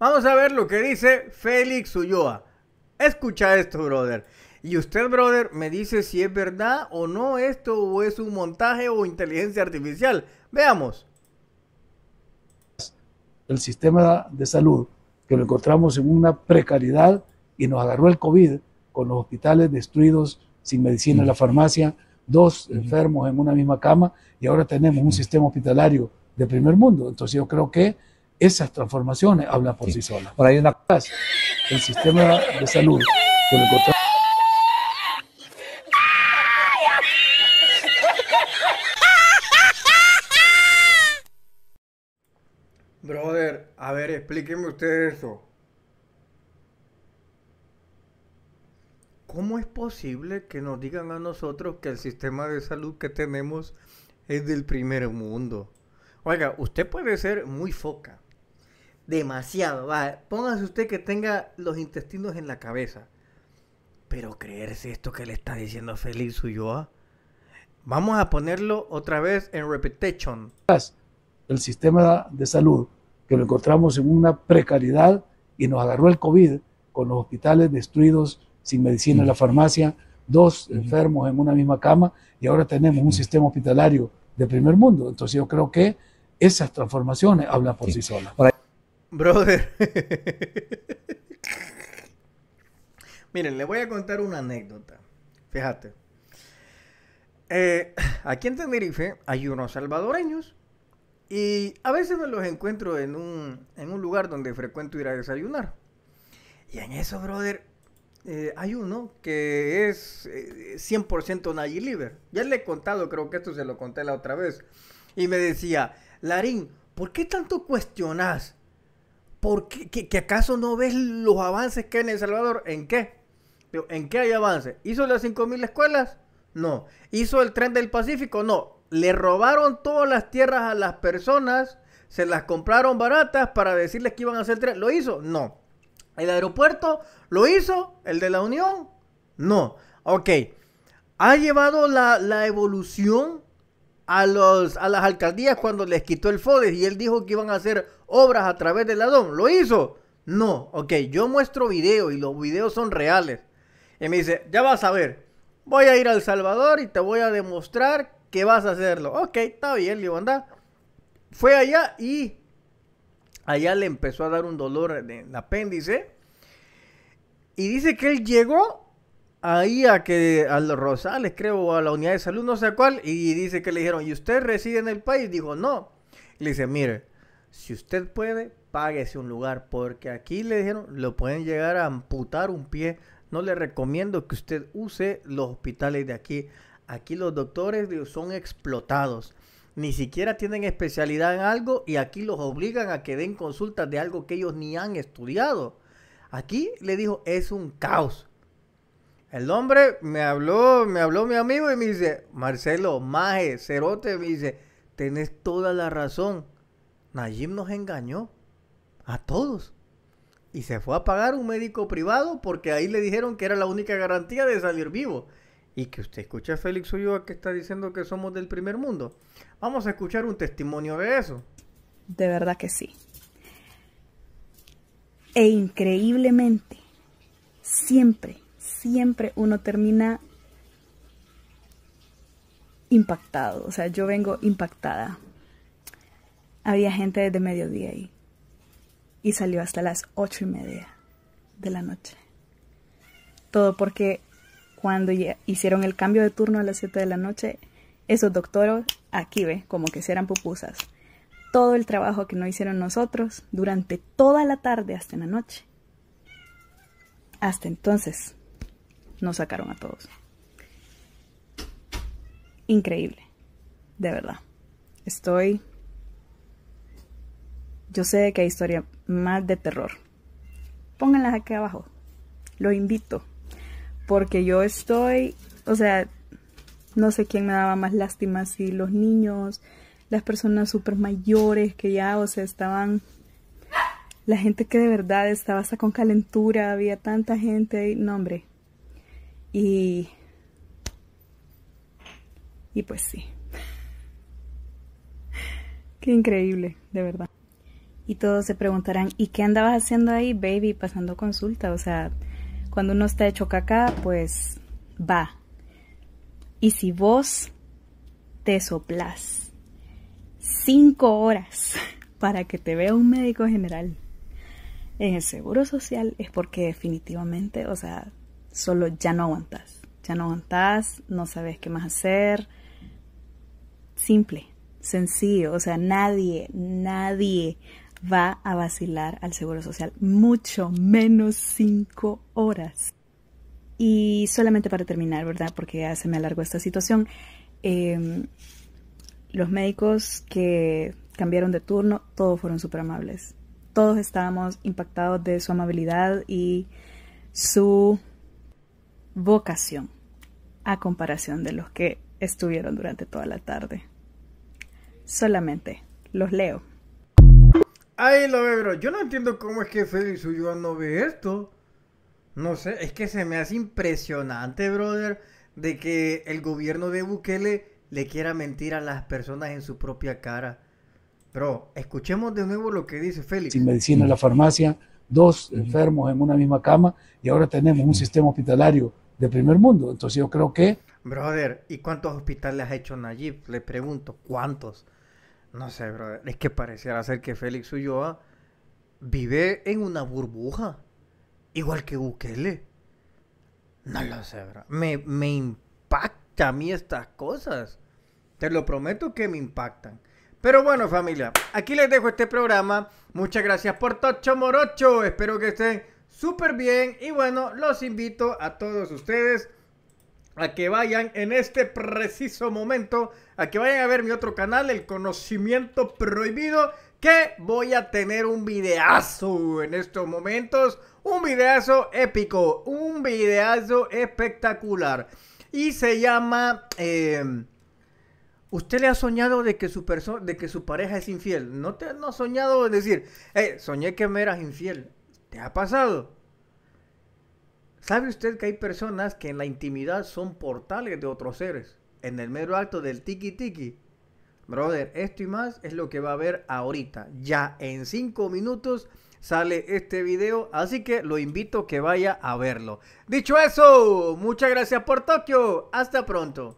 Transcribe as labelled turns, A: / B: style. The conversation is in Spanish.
A: Vamos a ver lo que dice Félix Ulloa. Escucha esto, brother. Y usted, brother, me dice si es verdad o no esto, o es un montaje o inteligencia artificial. Veamos.
B: El sistema de salud, que lo encontramos en una precariedad y nos agarró el COVID con los hospitales destruidos, sin medicina en la farmacia, dos enfermos en una misma cama, y ahora tenemos un sistema hospitalario de primer mundo. Entonces yo creo que esas transformaciones hablan por sí, solas. Por ahí hay una clase, el sistema de salud,
A: Brother, a ver, explíqueme usted eso. ¿Cómo es posible que nos digan a nosotros que el sistema de salud que tenemos es del primer mundo? Oiga, usted puede ser muy foca, demasiado. Va, póngase usted que tenga los intestinos en la cabeza. Pero creerse esto que le está diciendo Félix Ulloa. Vamos a ponerlo otra vez en repetition.
B: El sistema de salud que lo encontramos en una precariedad y nos agarró el COVID con los hospitales destruidos, sin medicina en la farmacia, dos enfermos en una misma cama y ahora tenemos un sistema hospitalario de primer mundo. Entonces yo creo que esas transformaciones hablan por sí, sí solas.
A: Brother. Miren, le voy a contar una anécdota. Fíjate. Eh, aquí en Tenerife hay unos salvadoreños y a veces me los encuentro en un, en un lugar donde frecuento ir a desayunar. Y en eso, brother, eh, hay uno que es 100% eh, nadie Ya le he contado, creo que esto se lo conté la otra vez. Y me decía, Larín, ¿por qué tanto cuestionas? ¿Por qué, que, acaso no ves los avances que hay en El Salvador? ¿En qué? ¿En qué hay avances? ¿Hizo las 5.000 escuelas? No. ¿Hizo el tren del Pacífico? No. Le robaron todas las tierras a las personas, se las compraron baratas para decirles que iban a hacer tren. ¿Lo hizo? No. ¿El aeropuerto? ¿Lo hizo? ¿El de la Unión? No. Ok. ¿Ha llevado la, la evolución a, los, a las alcaldías cuando les quitó el FODES y él dijo que iban a hacer obras a través del ladón ¿Lo hizo? No, ok, yo muestro video y los videos son reales. Y me dice, ya vas a ver, voy a ir al Salvador y te voy a demostrar que vas a hacerlo. Ok, está bien, le Fue allá y allá le empezó a dar un dolor en el apéndice. Y dice que él llegó ahí a que a los Rosales, creo, a la unidad de salud, no sé cuál, y dice que le dijeron, ¿y usted reside en el país? Dijo, no. le dice, mire, si usted puede, páguese un lugar, porque aquí le dijeron, lo pueden llegar a amputar un pie. No le recomiendo que usted use los hospitales de aquí. Aquí los doctores son explotados. Ni siquiera tienen especialidad en algo y aquí los obligan a que den consultas de algo que ellos ni han estudiado. Aquí le dijo, es un caos. El hombre me habló, me habló mi amigo y me dice, Marcelo, Maje, Cerote, me dice, tenés toda la razón. Najim nos engañó a todos. Y se fue a pagar un médico privado porque ahí le dijeron que era la única garantía de salir vivo. Y que usted escucha a Félix Ulloa que está diciendo que somos del primer mundo. Vamos a escuchar un testimonio de eso.
C: De verdad que sí. E increíblemente, siempre siempre uno termina impactado, o sea, yo vengo impactada. Había gente desde mediodía ahí y salió hasta las ocho y media de la noche. Todo porque cuando hicieron el cambio de turno a las siete de la noche, esos doctoros aquí ve, como que si eran pupusas. Todo el trabajo que no hicieron nosotros durante toda la tarde hasta la noche. Hasta entonces nos sacaron a todos. Increíble, de verdad. Estoy... Yo sé que hay historia más de terror. Pónganlas aquí abajo. Lo invito. Porque yo estoy... O sea, no sé quién me daba más lástima, si los niños, las personas súper mayores que ya, o sea, estaban... La gente que de verdad estaba hasta con calentura, había tanta gente ahí. No, hombre, y, y pues sí. Qué increíble, de verdad. Y todos se preguntarán, ¿y qué andabas haciendo ahí, baby, pasando consulta? O sea, cuando uno está hecho caca, pues va. Y si vos te soplás cinco horas para que te vea un médico general en el Seguro Social, es porque definitivamente, o sea, solo ya no aguantas ya no aguantas, no sabes qué más hacer. Simple, sencillo, o sea, nadie, nadie va a vacilar al Seguro Social, mucho menos cinco horas. Y solamente para terminar, ¿verdad? Porque ya se me alargó esta situación. Em, los médicos que cambiaron de turno, todos fueron súper amables. Todos estábamos impactados de su amabilidad y su vocación a comparación de los que estuvieron durante toda la tarde. Solamente los leo.
A: ahí lo veo, bro. Yo no entiendo cómo es que Félix Ulloa no ve esto. No sé, es que se me hace impresionante, brother, de que el gobierno de Bukele le quiera mentir a las personas en su propia cara. Bro, escuchemos de nuevo lo que dice Félix. Sin medicina, en la farmacia,
B: dos enfermos en una misma cama y ahora tenemos un sistema hospitalario de primer mundo. Entonces yo creo que...
A: Brother, ¿y cuántos hospitales ha hecho Nayib? Le pregunto, ¿cuántos? No sé, brother. Es que pareciera ser que Félix Ulloa vive en una burbuja, igual que Bukele. No lo sé, bro. Me, me impacta a mí estas cosas. Te lo prometo que me impactan. Pero bueno familia, aquí les dejo este programa. Muchas gracias por Tocho Morocho. Espero que estén súper bien. Y bueno, los invito a todos ustedes a que vayan en este preciso momento, a que vayan a ver mi otro canal, El Conocimiento Prohibido, que voy a tener un videazo en estos momentos. Un videazo épico, un videazo espectacular. Y se llama... Eh, Usted le ha soñado de que su persona, de que su pareja es infiel. No te no ha soñado de decir, soñé que me eras infiel. ¿Te ha pasado? ¿Sabe usted que hay personas que en la intimidad son portales de otros seres? En el mero acto del tiki tiki. Brother, esto y más es lo que va a ver ahorita. Ya en cinco minutos sale este video, así que lo invito a que vaya a verlo. Dicho eso, muchas gracias por Tokio. Hasta pronto.